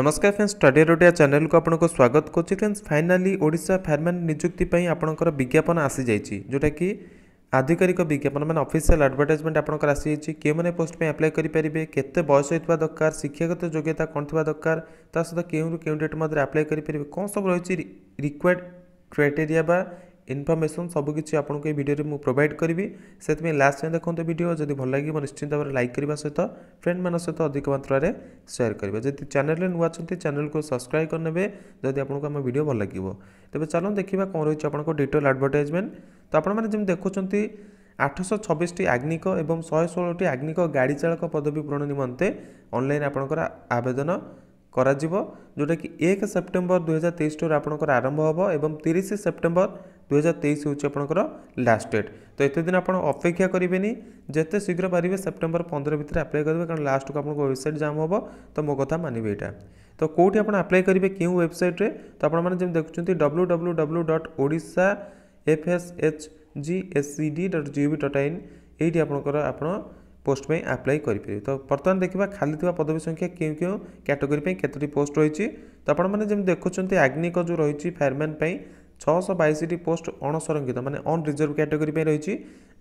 নমস্কার friends study Odia ଚ୍ୟାନେଲକୁ ଆପଣଙ୍କୁ ସ୍ୱାଗତ କରୁଛି ଫ୍ରେଣ୍ଡସ୍ ଫାଇନାଲି ଓଡ଼ିଶା ଫାୟାରମ୍ୟାନ୍ ନିଯୁକ୍ତି ପାଇଁ ଆପଣଙ୍କର ବିଜ୍ଞାପନ ଆସିଯାଇଛି ଯେଉଁଟାକି ଆଧିକାରିକ ବିଜ୍ଞାପନ ମାନେ ଅଫିସିଆଲ ଆଡ଼ଭର୍ଟାଇଜମେଣ୍ଟ ଆପଣଙ୍କର ଆସିଯାଇଛି କେଉଁମାନେ ପୋଷ୍ଟ ପାଇଁ ଆପ୍ଲାଏ କରିପାରିବେ କେତେ ବୟସ ହୋଇଥିବା ଦରକାର ଶିକ୍ଷାଗତ ଯୋଗ୍ୟତା କ'ଣ ଥିବା ଦରକାର ତା ସହିତ କେଉଁରୁ କେଉଁ ଡେଟ୍ ମଧ୍ୟରେ ଆପ୍ଲାଏ କରିପାରିବେ କ'ଣ ସବୁ ରହିଛି ରିକ୍ୱାର୍ଡ଼ କ୍ରାଇଟେରିଆ ବା ইনফর্মেসন সবুকিছি আপনার এই ভিডিওরে মু প্রোভাইড করবি সেই লাস্ট যাই দেখুন ভিডিও যদি ভাল লাগবে নিশ্চিন্ত ভাবে লাইক করা সহ ফ্রেন্ড মান সহ অধিক মাত্রার সেয়ার করবে যদি চ্যানেলে নূ অনেক চ্যানেলকে সবসক্রাইব করে নেবে যদি আপনার আমার ভিডিও ভাল লাগবে তবে চলুন দেখা কম রয়েছে আপনার ডিটেল আডভর্টাইজমেন্ট তো আপনার যেমন দেখুম আঠশো ছবিশটি আগ্নিক এবং শহে ষোলটি আগ্নিক গাড়ি চালক পদবী পূরণ নিমন্তে অনলাইন আপনার আবেদন করা যোটাকি এক সেপ্টেম্বর দুই হাজার তেইশ ঠার আপনার আরম্ভ হব এবং তিরিশ সেপ্টেম্বর ଦୁଇ ହଜାର ତେଇଶ ହେଉଛି ଆପଣଙ୍କର ଲାଷ୍ଟ ଡେଟ୍ ତ ଏତେ ଦିନ ଆପଣ ଅପେକ୍ଷା କରିବେନି ଯେତେ ଶୀଘ୍ର ପାରିବେ ସେପ୍ଟେମ୍ବର ପନ୍ଦର ଭିତରେ ଆପ୍ଲାଏ କରିବେ କାରଣ ଲାଷ୍ଟକୁ ଆପଣଙ୍କ ୱେବସାଇଟ୍ ଜାମ୍ ହେବ ତ ମୋ କଥା ମାନିବେ ଏଇଟା ତ କେଉଁଠି ଆପଣ ଆପ୍ଲାଏ କରିବେ କେଉଁ ୱେବସାଇଟ୍ରେ ତ ଆପଣମାନେ ଯେମିତି ଦେଖୁଛନ୍ତି W W W dot Odisha F S H G S C D dot GOV dot in ଏଇଠି ଆପଣଙ୍କର ଆପଣ ପୋଷ୍ଟ ପାଇଁ ଆପ୍ଲାଏ କରିପାରିବେ ତ ବର୍ତ୍ତମାନ ଦେଖିବା ଖାଲି ଥିବା ପଦବୀ ସଂଖ୍ୟା କେଉଁ କେଉଁ କ୍ୟାଟେଗୋରୀ ପାଇଁ କେତୋଟି ପୋଷ୍ଟ ରହିଛି ତ ଆପଣମାନେ ଯେମିତି ଦେଖୁଛନ୍ତି ଆଗ୍ନିକ ଯେଉଁ ରହିଛି ଫାୟାରମ୍ୟାନ୍ ପାଇଁ ছশো বাইশটি পোস্ট অণসংরক্ষিত মানে অনরিজর্ভ ক্যাটেগরি পাই রয়েছে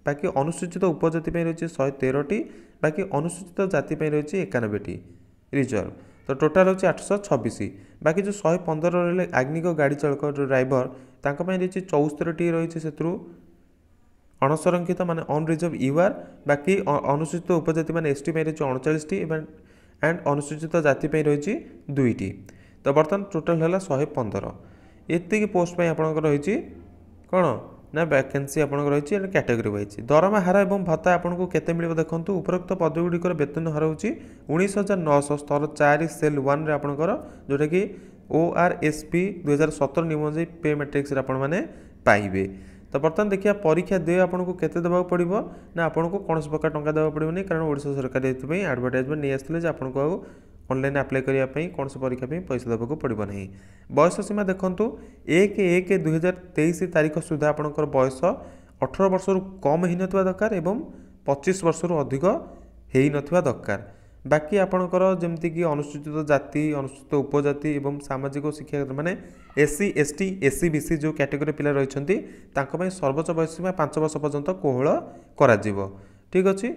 বাকি অনুসূচিত উপজাতি পাই রয়েছে শহে তেরোটি বাকি অনুসূচিত জাতি পাই রয়েছে একানব্বইটি রিজর্ভ তো টোটাল হচ্ছে আটশো ছবিশ বাকি যে শহে পনেরো রহলে আগ্নিক গাড়ি চালক ড্রাইভর তাঁর রয়েছে চৌস্তরটি রয়েছে সেতু অণসংরক্ষিত মানে অনরিজর্ভ ইউআর বাকি অনুসূচিত উপজাতি মানে এসটি পাই রয়েছে অণচাশটি এবং অ্যান্ড অনুসূচিত জাতি পাই রয়েছে দুইটি তো বর্তমান টোটাল হল শহে পনেরো ଏତିକି ପୋଷ୍ଟ ପାଇଁ ଆପଣଙ୍କର ରହିଛି କ'ଣ ନା ଭ୍ୟାକେନ୍ସି ଆପଣଙ୍କର ରହିଛି ଏଇଟା କ୍ୟାଟେଗୋରୀ ୱାଇଜ୍ ଦରମା ହାର ଏବଂ ଭତ୍ତା ଆପଣଙ୍କୁ କେତେ ମିଳିବ ଦେଖନ୍ତୁ ଉପରୋକ୍ତ ପଦଗୁଡ଼ିକର ବେତନ ହାର ହେଉଛି ଉଣେଇଶ ହଜାର ନଅଶହ ସ୍ତର ଚାରି ସେଲ୍ ୱାନ୍ରେ ଆପଣଙ୍କର ଯେଉଁଟାକି ଓ ଆର୍ ଏସ୍ ପି ଦୁଇହଜାର ସତର ନିୟମ ଅନୁଯାୟୀ ପେ ମେଟ୍ରିକ୍ସରେ ଆପଣମାନେ ପାଇବେ ତ ବର୍ତ୍ତମାନ ଦେଖିବା ପରୀକ୍ଷା ଦେୟ ଆପଣଙ୍କୁ କେତେ ଦେବାକୁ ପଡ଼ିବ ନା ଆପଣଙ୍କୁ କୌଣସି ପ୍ରକାର ଟଙ୍କା ଦେବାକୁ ପଡ଼ିବନି କାରଣ ଓଡ଼ିଶା ସରକାର ଏଥିପାଇଁ ଆଡ଼ଭର୍ଟାଇଜମେଣ୍ଟ ନେଇ ଆସିଥିଲେ ଯେ ଆପଣଙ୍କୁ ଆଉ অনলাইন আପ୍ଲାଏ କରିବା ପାଇଁ କୌଣସି ପରୀକ୍ଷା ପାଇଁ ପଇସା ଦେବାକୁ ପଡ଼ିବ ନାହିଁ ବୟସ ସୀମା ଦେଖନ୍ତୁ ଏକ ଏକ ଦୁଇହଜାର ତେଇଶ ତାରିଖ ସୁଦ୍ଧା ଆପଣଙ୍କର ବୟସ ଅଠର ବର୍ଷରୁ କମ୍ ହୋଇନଥିବା ଦରକାର ଏବଂ ପଚିଶ ବର୍ଷରୁ ଅଧିକ ହୋଇନଥିବା ଦରକାର ବାକି ଆପଣଙ୍କର ଯେମିତିକି ଅନୁସୂଚିତ ଜାତି ଅନୁସୂଚିତ ଉପଜାତି ଏବଂ ସାମାଜିକ ଶିକ୍ଷା ମାନେ ଏସ୍ସି ଏସ୍ଟି ଏସ୍ସି ବିସି ଯେଉଁ କ୍ୟାଟେଗୋରୀ ପିଲା ରହିଛନ୍ତି ତାଙ୍କ ପାଇଁ ସର୍ବୋଚ୍ଚ ବୟସୀମା ପାଞ୍ଚ ବର୍ଷ ପର୍ଯ୍ୟନ୍ତ କୋହଳ କରାଯିବ ଠିକ୍ ଅଛି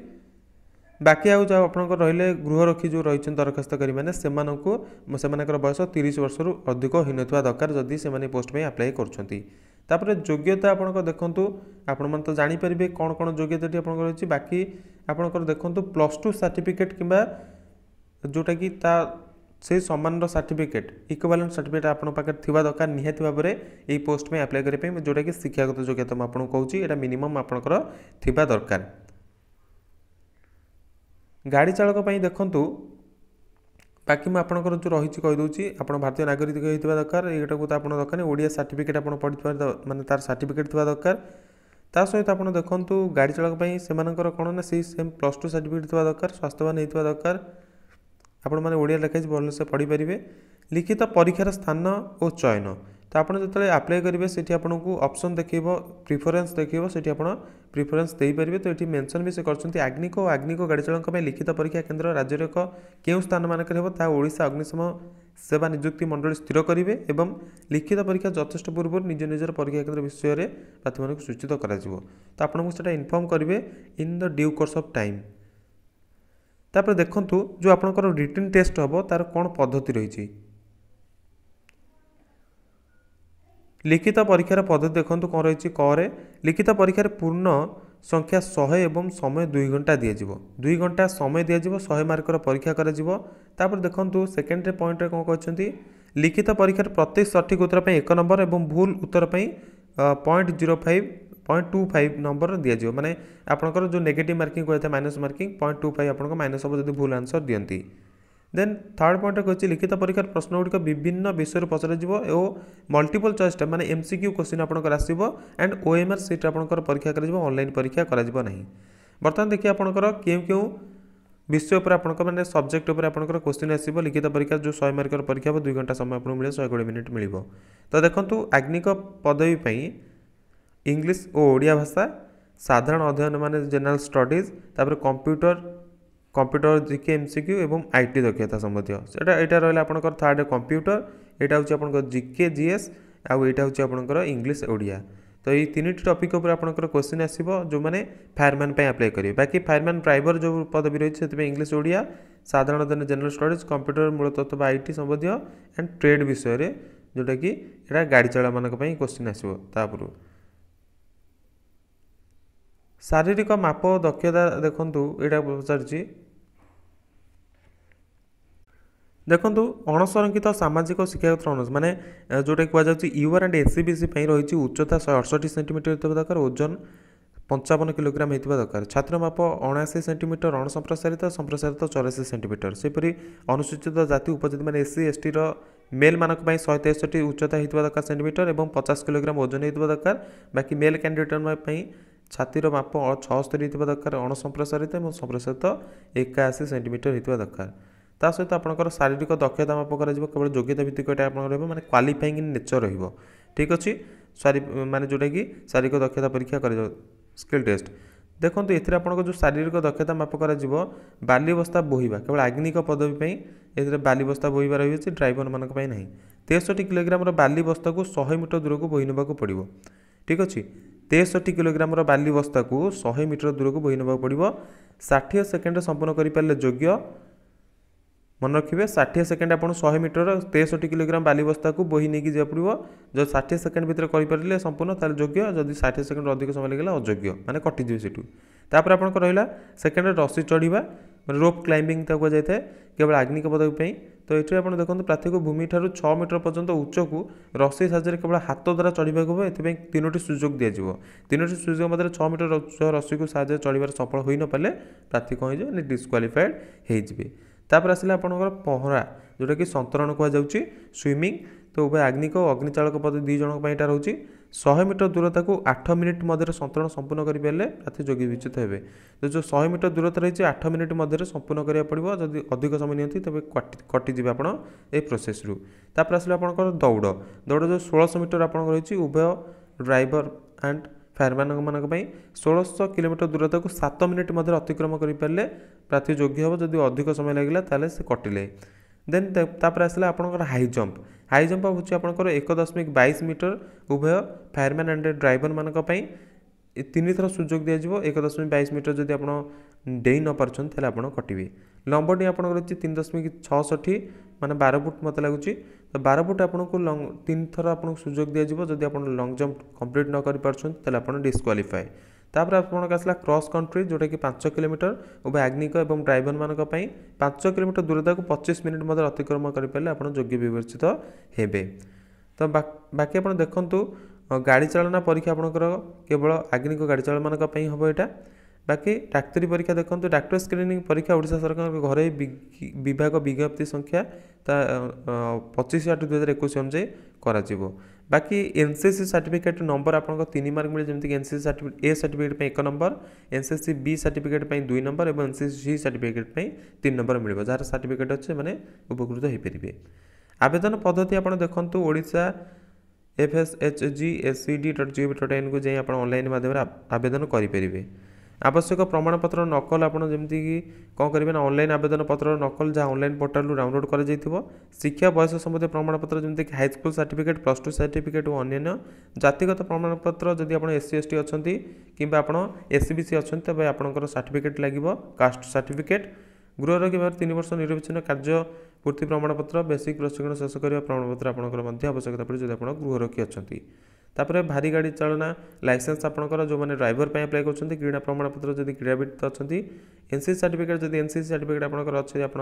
ବାକି ଆଉ ଯେଉଁ ଆପଣଙ୍କର ରହିଲେ ଗୃହରକ୍ଷୀ ଯେଉଁ ରହିଛନ୍ତି ଦରଖାସ୍ତକାରୀମାନେ ସେମାନଙ୍କୁ ସେମାନଙ୍କର ବୟସ ତିରିଶ ବର୍ଷରୁ ଅଧିକ ହୋଇନଥିବା ଦରକାର ଯଦି ସେମାନେ ପୋଷ୍ଟ ପାଇଁ ଆପ୍ଲାଏ କରୁଛନ୍ତି ତାପରେ ଯୋଗ୍ୟତା ଆପଣଙ୍କ ଦେଖନ୍ତୁ ଆପଣମାନେ ତ ଜାଣିପାରିବେ କ'ଣ କ'ଣ ଯୋଗ୍ୟତାଟି ଆପଣଙ୍କର ରହିଛି ବାକି ଆପଣଙ୍କର ଦେଖନ୍ତୁ ପ୍ଲସ୍ ଟୁ ସାର୍ଟିଫିକେଟ୍ କିମ୍ବା ଯେଉଁଟାକି ତା ସେ ସମାନର ସାର୍ଟିଫିକେଟ୍ ଇକ୍ୱାଲେଣ୍ଟ ସାର୍ଟିଫିକେଟ୍ ଆପଣଙ୍କ ପାଖରେ ଥିବା ଦରକାର ନିହାତି ଭାବରେ ଏହି ପୋଷ୍ଟ ପାଇଁ ଆପ୍ଲାଏ କରିବା ପାଇଁ ଯେଉଁଟାକି ଶିକ୍ଷାଗତ ଯୋଗ୍ୟତା ମୁଁ ଆପଣଙ୍କୁ କହୁଛି ଏଇଟା ମିନିମମ୍ ଆପଣଙ୍କର ଥିବା ଦରକାର ଗାଡ଼ି ଚାଳକ ପାଇଁ ଦେଖନ୍ତୁ ବାକି ମୁଁ ଆପଣଙ୍କର ଯେଉଁ ରହିଛି କହିଦେଉଛି ଆପଣ ଭାରତୀୟ ନାଗରିକ ହୋଇଥିବା ଦରକାର ଏଇଟାକୁ ତ ଆପଣ ଦରକାର ଓଡ଼ିଆ ସାର୍ଟିଫିକେଟ୍ ଆପଣ ପଡ଼ିଥିବା ମାନେ ତାର ସାର୍ଟିଫିକେଟ୍ ଥିବା ଦରକାର ତା ସହିତ ଆପଣ ଦେଖନ୍ତୁ ଗାଡ଼ି ଚାଳକ ପାଇଁ ସେମାନଙ୍କର କ'ଣ ନା ସେଇ ସେମ୍ ପ୍ଲସ୍ ଟୁ ସାର୍ଟିଫିକେଟ୍ ଥିବା ଦରକାର ସ୍ୱାସ୍ଥ୍ୟବାନ ହୋଇଥିବା ଦରକାର ଆପଣମାନେ ଓଡ଼ିଆ ଲେଖା ହେଇଛି ଭଲସେ ପଢ଼ିପାରିବେ ଲିଖିତ ପରୀକ୍ଷାର ସ୍ଥାନ ଓ ଚୟନ ତ ଆପଣ ଯେତେବେଳେ ଆପ୍ଲାଏ କରିବେ ସେଠି ଆପଣଙ୍କୁ ଅପସନ୍ ଦେଖାଇବ ପ୍ରିଫରେନ୍ସ ଦେଖାଇବ ସେଠି ଆପଣ ପ୍ରିଫରେନ୍ସ ଦେଇପାରିବେ ତ ଏଠି ମେନସନ୍ ବି ସେ କରିଛନ୍ତି ଆଗ୍ନିକ ଓ ଆଗ୍ନିକ ଗାଡ଼ି ଚାଳକଙ୍କ ପାଇଁ ଲିଖିତ ପରୀକ୍ଷା କେନ୍ଦ୍ର ରାଜ୍ୟରେ ଏକ କେଉଁ ସ୍ଥାନମାନଙ୍କରେ ହେବ ତାହା ଓଡ଼ିଶା ଅଗ୍ନିଶମ ସେବା ନିଯୁକ୍ତି ମଣ୍ଡଳୀ ସ୍ଥିର କରିବେ ଏବଂ ଲିଖିତ ପରୀକ୍ଷା ଯଥେଷ୍ଟ ପୂର୍ବରୁ ନିଜ ନିଜର ପରୀକ୍ଷା କେନ୍ଦ୍ର ବିଷୟରେ ପ୍ରାର୍ଥୀମାନଙ୍କୁ ସୂଚିତ କରାଯିବ ତ ଆପଣଙ୍କୁ ସେଟା ଇନଫର୍ମ କରିବେ in the due course of time ତାପରେ ଦେଖନ୍ତୁ ଯେଉଁ ଆପଣଙ୍କର ରିଟିନ୍ ଟେଷ୍ଟ ହେବ ତା'ର କ'ଣ ପଦ୍ଧତି ରହିଛି লিখিত পরীক্ষার পদ্ধতি দেখুন কম রয়েছে করে লিখিত পরীক্ষার পূর্ণ সংখ্যা শহে এবং সময় দুই ঘন্টা দিয়ে যাব দুই ঘন্টা সময় দিয়ে যাব শহে মার্কর পরীক্ষা করা যাব তাপরে দেখুন সেকেন্ড পয়েন্টে কম করছেন লিখিত পরীক্ষার প্রত্যেক সঠিক উত্তর এক নম্বর এবং ভুল উত্তর point zero five point two five নম্বর দিয়ে যাব মানে আপনার যে নেগেটিভ মার্কিং কুয়া minus marking point two five আপনার মাইনস হব যদি ভুল আনসর দিকে ଦେନ୍ ଥାର୍ଡ଼ ପଏଣ୍ଟରେ କହିଛି ଲିଖିତ ପରୀକ୍ଷାର ପ୍ରଶ୍ନଗୁଡ଼ିକ ବିଭିନ୍ନ ବିଷୟରୁ ପଚରାଯିବ ଓ ମଲ୍ଟିପଲ୍ ଚଏସ୍ଟା ମାନେ ଏମ୍ ସି କ୍ୟୁ କୋଶ୍ଚିନ୍ ଆପଣଙ୍କର ଆସିବ and O M R sheet ଆପଣଙ୍କର ପରୀକ୍ଷା କରାଯିବ ଅନଲାଇନ୍ ପରୀକ୍ଷା କରାଯିବ ନାହିଁ ବର୍ତ୍ତମାନ ଦେଖିବା ଆପଣଙ୍କର କେଉଁ କେଉଁ ବିଷୟ ଉପରେ ଆପଣଙ୍କ ମାନେ ସବଜେକ୍ଟ ଉପରେ ଆପଣଙ୍କର କୋଶ୍ଚିନ୍ ଆସିବ ଲିଖିତ ପରୀକ୍ଷା ଯେଉଁ ଶହେ ମାର୍କର ପରୀକ୍ଷା ହେବ ଦୁଇ ଘଣ୍ଟା ସମୟ ଆପଣଙ୍କୁ ମିଳିବ ଶହେ କୋଡ଼ିଏ ମିନିଟ୍ ମିଳିବ ତ ଦେଖନ୍ତୁ ଆଗ୍ନିକ ପଦବୀ ପାଇଁ ଇଂଲିଶ ଓ ଓଡ଼ିଆ ଭାଷା ସାଧାରଣ ଅଧ୍ୟୟନ ମାନେ ଜେନେରାଲ୍ ଷ୍ଟଡିଜ୍ ତାପରେ କମ୍ପ୍ୟୁଟର কম্প্ୟୁଟର ଜିକେ ଏମ୍ସିକ୍ୟୁ ଏବଂ ଆଇ ଟି ଦକ୍ଷତା ସମ୍ବନ୍ଧୀୟ ସେଇଟା ଏଇଟା ରହିଲା ଆପଣଙ୍କର ଥାର୍ଡ଼ କମ୍ପ୍ୟୁଟର ଏଇଟା ହେଉଛି ଆପଣଙ୍କର ଜିକେ ଜିଏସ୍ ଆଉ ଏଇଟା ହେଉଛି ଆପଣଙ୍କର ଇଂଲିଶ ଓଡ଼ିଆ ତ ଏଇ ତିନିଟି ଟପିକ୍ ଉପରେ ଆପଣଙ୍କର କୋଶ୍ଚିନ୍ ଆସିବ ଯେଉଁମାନେ ଫାୟାରମ୍ୟାନ୍ ପାଇଁ ଆପ୍ଲାଏ କରିବେ ବାକି ଫାୟାରମ୍ୟାନ୍ ଡ୍ରାଇଭର ଯେଉଁ ପଦବୀ ରହିଛି ସେଥିପାଇଁ ଇଂଲିଶ ଓଡ଼ିଆ ସାଧାରଣ ଜ୍ଞାନ ଜେନେରାଲ ଷ୍ଟଡିଜ୍ କମ୍ପ୍ୟୁଟର ମୂଳତତ୍ତ୍ୱ ବା ଆଇଟି ସମ୍ବନ୍ଧୀୟ ଆଣ୍ଡ ଟ୍ରେଡ୍ ବିଷୟରେ ଯେଉଁଟାକି ଏଇଟା ଗାଡ଼ି ଚାଳମାନଙ୍କ ପାଇଁ କୋଶ୍ଚିନ୍ ଆସିବ ତାପରୁ ଶାରୀରିକ ମାପ ଦକ୍ଷତା ଦେଖନ୍ତୁ ଏଇଟା ପଚାରୁଛି ଦେଖନ୍ତୁ ଅଣସଂରକ୍ଷିତ ସାମାଜିକ ଶିକ୍ଷାଗତ ଅନୁଷ୍ଠାନ ମାନେ ଯେଉଁଟା କୁହାଯାଉଛି UR and S C B C ପାଇଁ ରହିଛି ଉଚ୍ଚତା ଶହେ ଅଠଷଠି ସେଣ୍ଟିମିଟର ହୋଇଥିବା ଦରକାର ଓଜନ ପଞ୍ଚାବନ କିଲୋଗ୍ରାମ ହୋଇଥିବା ଦରକାର ଛାତ୍ର ମାପ ଅଣାଅଶୀ ସେଣ୍ଟିମିଟର ଅଣସମ୍ପ୍ରସାରିତ ସମ୍ପ୍ରସାରିତ ଚଉରାଶୀ ସେଣ୍ଟିମିଟର ସେହିପରି ଅନୁସୂଚିତ ଜାତି ଉପଜାତି ମାନେ ଏସ୍ସି ଏସ୍ଟିର ମେଲ୍ମାନଙ୍କ ପାଇଁ ଶହେ ତେଷଠି ଉଚ୍ଚତା ହୋଇଥିବା ଦରକାର ସେଣ୍ଟିମିଟର ଏବଂ ପଚାଶ କିଲୋଗ୍ରାମ ଓଜନ ହୋଇଥିବା ଦରକାର ବାକି ମେଲ୍ କ୍ୟାଣ୍ଡିଡେଟ୍ମାନଙ୍କ ପାଇଁ ଛାତିର ମାପ ଛଅସ୍ତରୀ ହୋଇଥିବା ଦରକାର ଅଣସମ୍ପ୍ରସାରିତ ଏବଂ ସମ୍ପ୍ରସାରିତ ଏକାଅଶୀ ସେଣ୍ଟିମିଟର ହୋଇଥିବା ଦରକାର ତା ସହିତ ଆପଣଙ୍କର ଶାରୀରିକ ଦକ୍ଷତା ମାପ କରାଯିବ କେବଳ ଯୋଗ୍ୟତା ଭିତ୍ତିକ ଏଇଟା ଆପଣଙ୍କର ରହିବ ମାନେ କ୍ୱାଲିଫାଇଙ୍ଗ ଇନ୍ ନେଚର ରହିବ ଠିକ୍ ଅଛି ମାନେ ଯେଉଁଟାକି ଶାରୀରିକ ଦକ୍ଷତା ପରୀକ୍ଷା କରାଯିବ ସ୍କିଲ୍ ଟେଷ୍ଟ ଦେଖନ୍ତୁ ଏଥିରେ ଆପଣଙ୍କ ଯେଉଁ ଶାରୀରିକ ଦକ୍ଷତା ମାପ କରାଯିବ ବାଲି ବସ୍ତା ବୋହିବା କେବଳ ଆଗ୍ନିକ ପଦବୀ ପାଇଁ ଏଥିରେ ବାଲି ବସ୍ତା ବୋହିବା ରହିଅଛି ଡ୍ରାଇଭରମାନଙ୍କ ପାଇଁ ନାହିଁ ତେଷଠି କିଲୋଗ୍ରାମର ବାଲି ବସ୍ତାକୁ ଶହେ ମିଟର ଦୂରକୁ ବୋହି ନେବାକୁ ପଡ଼ିବ ଠିକ୍ ଅଛି ତେଷଠି କିଲୋଗ୍ରାମର ବାଲି ବସ୍ତାକୁ ଶହେ ମିଟର ଦୂରକୁ ବୋହି ନେବାକୁ ପଡ଼ିବ ଷାଠିଏ ସେକେଣ୍ଡରେ ସମ୍ପୂର୍ଣ୍ଣ କରିପାରିଲେ ଯୋଗ୍ୟ ମନେ ରଖିବେ ଷାଠିଏ ସେକେଣ୍ଡ ଆପଣ ଶହେ ମିଟର ତେଷଠି କିଲୋଗ୍ରାମ ବାଲିବସ୍ତାକୁ ବୋହି ନେଇକି ଯିବାକୁ ପଡ଼ିବ ଯଦି ଷାଠିଏ ସେକେଣ୍ଡ ଭିତରେ କରିପାରିଲେ ସମ୍ପୂର୍ଣ୍ଣ ତାହେଲେ ଯୋଗ୍ୟ ଯଦି ଷାଠିଏ ସେକେଣ୍ଡ ଅଧିକ ସମୟ ଲାଗିଲା ଅଯୋଗ୍ୟ ମାନେ କଟିଯିବେ ସେଠୁ ତାପରେ ଆପଣଙ୍କର ରହିଲା ସେକେଣ୍ଡ ରସି ଚଢ଼ିବା ମାନେ ରୋପ୍ କ୍ଲାଇମ୍ବିଂ ତାକୁ କୁହାଯାଇଥାଏ କେବଳ ଆଗ୍ନିକ ପଦବୀ ପାଇଁ ତ ଏଥିରେ ଆପଣ ଦେଖନ୍ତୁ ପ୍ରାର୍ଥୀକୁ ଭୂମିଠାରୁ ଛଅ ମିଟର ପର୍ଯ୍ୟନ୍ତ ଉଚ୍ଚକୁ ରସି ସାହାଯ୍ୟରେ କେବଳ ହାତ ଦ୍ୱାରା ଚଢ଼ିବାକୁ ହେବ ଏଥିପାଇଁ ତିନୋଟି ସୁଯୋଗ ଦିଆଯିବ ତିନୋଟି ସୁଯୋଗ ମଧ୍ୟରେ ଛଅ ମିଟର ଉଚ୍ଚ ରସିକୁ ସାହାଯ୍ୟରେ ଚଢ଼ିବାରେ ସଫଳ ହୋଇନପାରିଲେ ପ୍ରାର୍ଥୀ କ'ଣ ହେଇଯିବ ଡିସ୍କ୍ୱାଲିଫାଏଡ଼୍ ହେଇଯିବେ ତାପରେ ଆସିଲେ ଆପଣଙ୍କର ପହଁରା ଯେଉଁଟାକି ସନ୍ତରଣ କୁହାଯାଉଛି ସୁଇମିଂ ତ ଉଭୟ ଆଗ୍ନିକ ଓ ଅଗ୍ନିଚାଳକ ପଦ ଦୁଇ ଜଣଙ୍କ ପାଇଁ ଏଇଟା ରହୁଛି ଶହେ ମିଟର ଦୂରତାକୁ ଆଠ ମିନିଟ୍ ମଧ୍ୟରେ ସନ୍ତରଣ ସମ୍ପୂର୍ଣ୍ଣ କରିପାରିଲେ ପ୍ରାର୍ଥୀ ଯୋଗ୍ୟ ବିଚିତ ହେବେ ତ ଯେଉଁ ଶହେ ମିଟର ଦୂରତା ରହିଛି ଆଠ ମିନିଟ୍ ମଧ୍ୟରେ ସମ୍ପୂର୍ଣ୍ଣ କରିବାକୁ ପଡ଼ିବ ଯଦି ଅଧିକ ସମୟ ନିଅନ୍ତି ତେବେ କଟିଯିବେ ଆପଣ ଏହି ପ୍ରୋସେସ୍ରୁ ତାପରେ ଆସିଲେ ଆପଣଙ୍କର ଦୌଡ଼ ଦୌଡ଼ ଯେଉଁ ଷୋଳଶହ ମିଟର ଆପଣଙ୍କର ରହିଛି ଉଭୟ ଡ୍ରାଇଭର ଆଣ୍ଡ ଫାୟାରମ୍ୟାନମାନଙ୍କ ପାଇଁ ଷୋଳଶହ କିଲୋମିଟର ଦୂରତାକୁ ସାତ ମିନିଟ୍ ମଧ୍ୟରେ ଅତିକ୍ରମ କରିପାରିଲେ ପ୍ରାର୍ଥୀ ଯୋଗ୍ୟ ହେବ ଯଦି ଅଧିକ ସମୟ ଲାଗିଲା ତାହେଲେ ସେ କଟିଲେ ଦେନ୍ ତାପରେ ଆସିଲା ଆପଣଙ୍କର ହାଇ ଜମ୍ପ ହାଇ ଜମ୍ପ ହେଉଛି ଆପଣଙ୍କର ଏକ ଦଶମିକ ବାଇଶ ମିଟର ଉଭୟ ଫାୟାରମ୍ୟାନ୍ ଆଣ୍ଡ ଡ୍ରାଇଭରମାନଙ୍କ ପାଇଁ ତିନିଥର ସୁଯୋଗ ଦିଆଯିବ ଏକ ଦଶମିକ ବାଇଶ ମିଟର ଯଦି ଆପଣ ଡେଇଁ ନ ପାରୁଛନ୍ତି ତାହେଲେ ଆପଣ କଟିବେ ଲମ୍ବ ଡେଇଁ ଆପଣଙ୍କର ଅଛି ତିନି ଦଶମିକ ଛଅଷଠି ମାନେ ବାର ଫୁଟ ମୋତେ ଲାଗୁଛି ତ ବାର ଫୁଟ ଆପଣଙ୍କୁ ଲଙ୍ଗ ତିନିଥର ଆପଣଙ୍କୁ ସୁଯୋଗ ଦିଆଯିବ ଯଦି ଆପଣ ଲଙ୍ଗ ଜମ୍ପ କମ୍ପ୍ଲିଟ୍ ନ କରିପାରୁଛନ୍ତି ତାହେଲେ ଆପଣ ଡିସ୍କ୍ୱାଲିଫାଏ ତାପରେ ଆପଣଙ୍କ ଆସିଲା କ୍ରସ୍ କଣ୍ଟ୍ରି ଯେଉଁଟାକି ପାଞ୍ଚ କିଲୋମିଟର ଉଭୟ ଆଗ୍ନିକ ଏବଂ ଡ୍ରାଇଭରମାନଙ୍କ ପାଇଁ ପାଞ୍ଚ କିଲୋମିଟର ଦୂରତାକୁ ପଚିଶ ମିନିଟ୍ ମଧ୍ୟରେ ଅତିକ୍ରମ କରିପାରିଲେ ଆପଣ ଯୋଗ୍ୟ ବିବେଚିତ ହେବେ ତ ବାକି ଆପଣ ଦେଖନ୍ତୁ ଗାଡ଼ି ଚାଳନା ପରୀକ୍ଷା ଆପଣଙ୍କର କେବଳ ଆଗ୍ନିକ ଗାଡ଼ି ଚାଳମାନଙ୍କ ପାଇଁ ହେବ ଏଇଟା ବାକି ଡାକ୍ତରୀ ପରୀକ୍ଷା ଦେଖନ୍ତୁ ଡାକ୍ତର ସ୍କ୍ରିନିଂ ପରୀକ୍ଷା ଓଡ଼ିଶା ସରକାରଙ୍କ ଘରୋଇ ବିଭାଗ ବିଜ୍ଞପ୍ତି ସଂଖ୍ୟା ତା ପଚିଶ ଆଠ ଦୁଇହଜାର ଏକୋଇଶ ଅନୁଯାୟୀ କରାଯିବ ବାକି N C C certificate number ଆପଣଙ୍କ ତିନି ମାର୍କ ମିଳେ ଯେମିତିକି N C certificate A certificate ପାଇଁ ଏକ number N C C B certificate ପାଇଁ ଦୁଇ ନମ୍ବର ଏବଂ ଏନ୍ ସି ସି ସାର୍ଟିଫିକେଟ୍ ପାଇଁ ତିନି ନମ୍ବର ମିଳିବ ଯାହାର ସାର୍ଟିଫିକେଟ୍ ଅଛି ସେମାନେ ଉପକୃତ ହୋଇପାରିବେ ଆବେଦନ ପଦ୍ଧତି ଆପଣ ଦେଖନ୍ତୁ Odisha F S H G S C D dot G O V dot ଇନ୍କୁ ଯାଇ ଆପଣ ଅନଲାଇନ୍ ମାଧ୍ୟମରେ ଆବେଦନ କରିପାରିବେ ଆବଶ୍ୟକ ପ୍ରମାଣପତ୍ର ନକଲ ଆପଣ ଯେମିତିକି କ'ଣ କରିବେ ନା ଅନଲାଇନ୍ ଆବେଦନ ପତ୍ରର ନକଲ ଯାହା ଅନଲାଇନ୍ ପୋର୍ଟାଲରୁ ଡାଉନଲୋଡ଼ କରାଯାଇଥିବ ଶିକ୍ଷା ବୟସ ସମ୍ବନ୍ଧୀୟ ପ୍ରମାଣପତ୍ର ଯେମିତିକି high school certificate plus two certificate ଓ ଅନ୍ୟାନ୍ୟ ଜାତିଗତ ପ୍ରମାଣପତ୍ର ଯଦି ଆପଣ ଏସ୍ ସି ଏସ୍ ଟି ଅଛନ୍ତି କିମ୍ବା ଆପଣ ଏସ୍ ବି ସି ଅଛନ୍ତି ତେବେ ଆପଣଙ୍କର ସାର୍ଟିଫିକେଟ୍ ଲାଗିବ କାଷ୍ଟ ସାର୍ଟିଫିକେଟ୍ ଗୃହର କିମ୍ବା ତିନି ବର୍ଷ ନିରବଚ୍ଛିନ୍ନ କାର୍ଯ୍ୟ ପୂର୍ତ୍ତି ପ୍ରମାଣପତ୍ର ବେସିକ୍ ପ୍ରଶିକ୍ଷଣ ଶେଷ କରିବା ପ୍ରମାଣପତ୍ର ଆପଣଙ୍କର ମଧ୍ୟ ଆବଶ୍ୟକତା ପଡ଼େ ଯଦି ଆପଣ ଗୃହରକ୍ଷୀ ଅଛନ୍ତି ତାପରେ ଭାରି ଗାଡ଼ି ଚାଳନା ଲାଇସେନ୍ସ ଆପଣଙ୍କର ଯେଉଁମାନେ ଡ୍ରାଇଭର ପାଇଁ ଆପ୍ଲାଏ କରୁଛନ୍ତି କ୍ରୀଡ଼ା ପ୍ରମାଣପତ୍ର ଯଦି କ୍ରୀଡ଼ାବିତ ଅଛନ୍ତି ଏନ୍ସି ସାର୍ଟିଫିକେଟ୍ ଯଦି ଏନ୍ସି ସାର୍ଟିଫିକେଟ୍ ଆପଣଙ୍କର ଅଛି ଆପଣ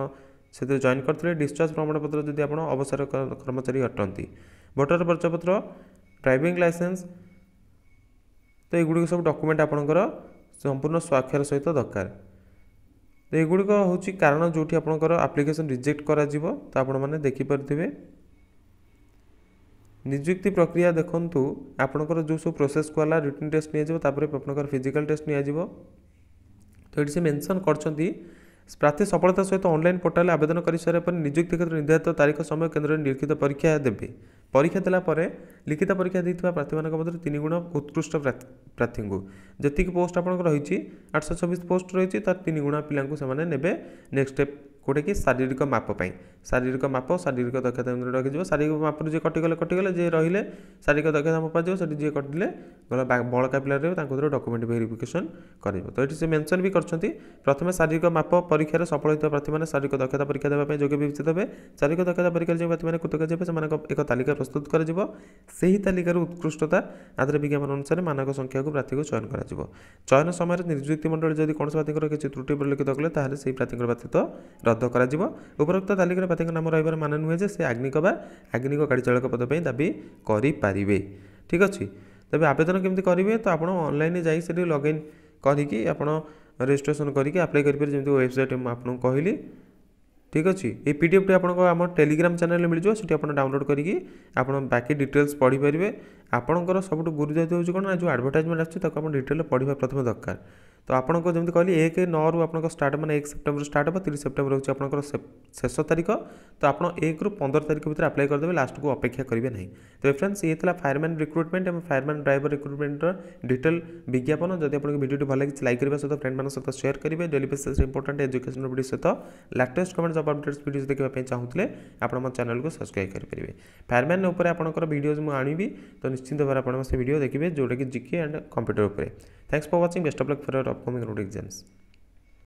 ସେଥିରେ ଜଏନ୍ କରିଥିଲେ ଡିସଚାର୍ଜ ପ୍ରମାଣପତ୍ର ଯଦି ଆପଣ ଅବସର କର୍ମଚାରୀ ଅଟନ୍ତି ଭୋଟର ପରିଚୟପତ୍ର ଡ୍ରାଇଭିଂ ଲାଇସେନ୍ସ ତ ଏଗୁଡ଼ିକ ସବୁ ଡକୁମେଣ୍ଟ ଆପଣଙ୍କର ସମ୍ପୂର୍ଣ୍ଣ ସ୍ୱାକ୍ଷର ସହିତ ଦରକାର ତ ଏଗୁଡ଼ିକ ହେଉଛି କାରଣ ଯେଉଁଠି ଆପଣଙ୍କର ଆପ୍ଲିକେସନ୍ ରିଜେକ୍ଟ କରାଯିବ ତ ଆପଣମାନେ ଦେଖିପାରୁଥିବେ ନିଯୁକ୍ତି ପ୍ରକ୍ରିୟା ଦେଖନ୍ତୁ ଆପଣଙ୍କର ଯେଉଁ ସବୁ ପ୍ରୋସେସ୍ କୁହାଲା ରିଟର୍ଣ୍ଣ ଟେଷ୍ଟ ନିଆଯିବ ତାପରେ ଆପଣଙ୍କର ଫିଜିକାଲ୍ ଟେଷ୍ଟ ନିଆଯିବ ତ ଏଠି ସେ ମେନ୍ସନ୍ କରିଛନ୍ତି ପ୍ରାର୍ଥୀ ସଫଳତା ସହିତ ଅନଲାଇନ୍ ପୋର୍ଟାଲ୍ରେ ଆବେଦନ କରିସାରିବା ପରେ ନିଯୁକ୍ତି କ୍ଷେତ୍ର ନିର୍ଦ୍ଧାରିତ ତାରିଖ ସମୟ କେନ୍ଦ୍ରରେ ଲିଖିତ ପରୀକ୍ଷା ଦେବେ ପରୀକ୍ଷା ଦେଲା ପରେ ଲିଖିତ ପରୀକ୍ଷା ଦେଇଥିବା ପ୍ରାର୍ଥୀମାନଙ୍କ ମଧ୍ୟରୁ ତିନି ଗୁଣ ଉତ୍କୃଷ୍ଟ ପ୍ରାର୍ଥୀଙ୍କୁ ଯେତିକି ପୋଷ୍ଟ ଆପଣଙ୍କର ରହିଛି ଆଠଶହ ଛବିଶ ପୋଷ୍ଟ ରହିଛି ତାର ତିନି ଗୁଣା ପିଲାଙ୍କୁ ସେମାନେ ନେବେ ନେକ୍ସଟ ଷ୍ଟେପ୍ কোটাকি শারীরিক মাপ পাই শারীরিক মাপ শারীরিক দক্ষতা কেন্দ্র রাখিযোগ শারীরিক মাপর যে কটিগলে কটিগলে যে রহলে শারীরিক দক্ষতা মাপ পাওয়া সেটি যে কটিলে বলকা পিলা রহবে তাঁর ডকুমেন্ট ভেরিফিকেসন করব তো এটি সে মেনশন বি করছেন প্রথমে শারীরিক মাপ পরীক্ষার সফল হয়ে প্রার্থী মানে শারীরিক দক্ষতা পরীক্ষা দেওয়া যোগ্য বিবেচিত হবে শারীরিক দক্ষতা পরীক্ষার যে প্রার্থী মানে কৃতজ্ঞ যাবে সে এক তালিকা প্রস্তুত করা সেই তালিকার উৎকৃষ্টতা আধার বিজ্ঞাপন অনুসারে মানক সংখ্যাকে প্রার্থীকে চয়ন করা চয়ন সময় নিযুক্তি মন্ডলী যদি কোণী প্রার্থীর কিছু ত্রুটি পরিলক্ষিত কলে তাহলে সেই প্রার্থীর প্রার্থীত্ব ରଦ୍ଦ କରାଯିବ ଉପରୋକ୍ତ ତାଲିକାରେ ପ୍ରାର୍ଥୀଙ୍କ ନାମ ରହିବାର ମାନ ନୁହେଁ ଯେ ସେ ଆଗ୍ନିକ ବା ଆଗ୍ନିକ ଗାଡ଼ି ଚାଳକ ପଦ ପାଇଁ ଦାବି କରିପାରିବେ ଠିକ୍ ଅଛି ତେବେ ଆବେଦନ କେମିତି କରିବେ ତ ଆପଣ ଅନଲାଇନ୍ରେ ଯାଇ ସେଠି ଲଗ୍ଇନ୍ କରିକି ଆପଣ ରେଜିଷ୍ଟ୍ରେସନ୍ କରିକି ଆପ୍ଲାଏ କରିପାରିବେ ଯେମିତି ୱେବସାଇଟ୍ ମୁଁ ଆପଣଙ୍କୁ କହିଲି ଠିକ୍ ଅଛି ଏଇ ପି ଡି ଏଫ୍ଟି ଆପଣଙ୍କ ଆମ ଟେଲିଗ୍ରାମ ଚ୍ୟାନେଲରେ ମିଳିଯିବ ସେଠି ଆପଣ ଡାଉନଲୋଡ଼୍ କରିକି ଆପଣ ବାକି ଡିଟେଲ୍ସ ପଢ଼ିପାରିବେ ଆପଣଙ୍କର ସବୁଠୁ ଗୁରୁତ୍ୱ ହେଉଛି କ'ଣ ନା ଯେଉଁ ଆଡ଼ଭର୍ଟାଇଜମେଣ୍ଟ ଆସୁଛି ତାକୁ ଆପଣ ଡିଟେଲ୍ରେ ପଢ଼ିବା ପ୍ରଥମେ ଦରକାର तो आपको जमी कह एक नौ आप स्टार्ट मैंने एक सेप्टेम्बर स्टार्ट हम तीन सेप्टेम्बर हो शेष तारीख तो आप एक पंद्रह तारीख भर आप्लाई करदे लास्ट को अपेक्षा करेंगे ना तो फ्रेंड्स ये फायरमैन रिक्रुटमेंट और फायरमैन ड्राइवर रिक्रुटमेंटर डिटेल विज्ञापन जब आपको भिडियो भल लगी लाइक करने सहित फ्रेंड मैं सहित सेयर करेंगे daily basis important education video सहित लाटेस्ट कमेंट जब अपडेट्स भिडियो देखने चाहूँगे आपन मो को सब्सक्राइब करेंगे फायरमैन उपर आप भिडियो मुझे आनवि तो निश्चित भाव आप देखिए जोटा कि जिके एंड कंप्यूटर उपरूर Thanks for watching. Best of luck for your upcoming road exams.